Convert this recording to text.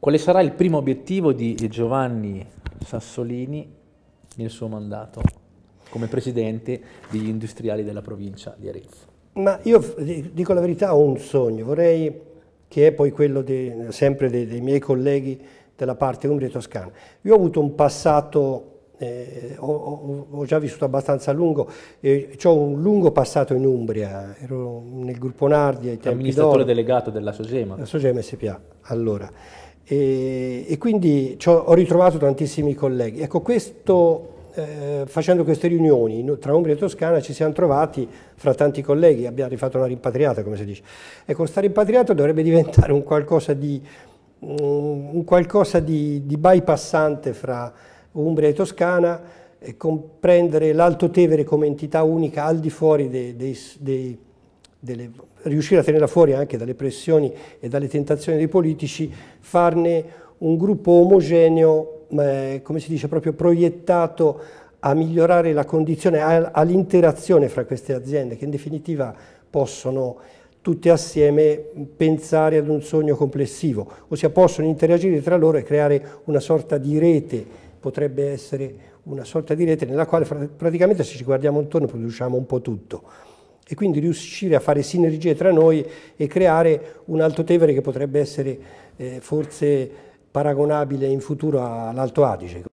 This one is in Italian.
Quale sarà il primo obiettivo di Giovanni Sassolini nel suo mandato come presidente degli industriali della provincia di Arezzo? Ma io dico la verità, ho un sogno, vorrei che è poi quello de, sempre dei, dei, miei colleghi della parte umbria e toscana. Io ho avuto un passato, eh, ho, ho, già vissuto abbastanza a lungo, eh, ho un lungo passato in Umbria, ero nel gruppo Nardi ai tempi Amministratore delegato della Sogema. La Sogema SPA, allora. E, e quindi ho ritrovato tantissimi colleghi. Ecco, questo eh, facendo queste riunioni tra Umbria e Toscana ci siamo trovati fra tanti colleghi, abbiamo rifatto una rimpatriata come si dice. Ecco, sta rimpatriata dovrebbe diventare un qualcosa di, mm, un qualcosa di, di bypassante fra Umbria e Toscana e comprendere l'Alto Tevere come entità unica al di fuori dei, dei, dei delle, riuscire a tenerla fuori anche dalle pressioni e dalle tentazioni dei politici, farne un gruppo omogeneo, eh, come si dice, proprio proiettato a migliorare la condizione, all'interazione fra queste aziende che in definitiva possono tutte assieme pensare ad un sogno complessivo, ossia possono interagire tra loro e creare una sorta di rete, potrebbe essere una sorta di rete nella quale praticamente se ci guardiamo intorno produciamo un po' tutto e quindi riuscire a fare sinergie tra noi e creare un Alto Tevere che potrebbe essere eh, forse paragonabile in futuro all'Alto Adige.